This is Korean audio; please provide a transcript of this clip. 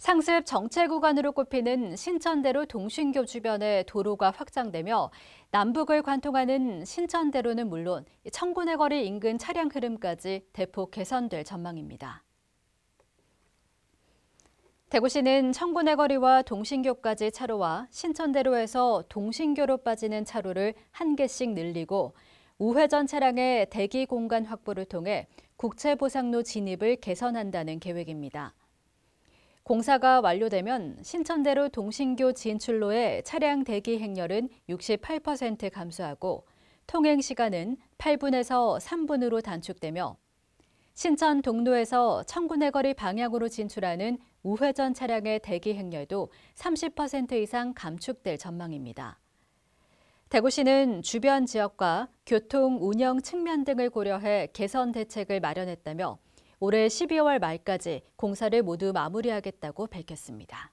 상습 정체 구간으로 꼽히는 신천대로 동신교 주변의 도로가 확장되며 남북을 관통하는 신천대로는 물론 청군의 거리 인근 차량 흐름까지 대폭 개선될 전망입니다. 대구시는 청군의 거리와 동신교까지 차로와 신천대로에서 동신교로 빠지는 차로를 한 개씩 늘리고 우회전 차량의 대기 공간 확보를 통해 국채보상로 진입을 개선한다는 계획입니다. 공사가 완료되면 신천대로 동신교 진출로의 차량 대기 행렬은 68% 감소하고 통행 시간은 8분에서 3분으로 단축되며 신천 동로에서 청군의 거리 방향으로 진출하는 우회전 차량의 대기 행렬도 30% 이상 감축될 전망입니다. 대구시는 주변 지역과 교통 운영 측면 등을 고려해 개선 대책을 마련했다며 올해 12월 말까지 공사를 모두 마무리하겠다고 밝혔습니다.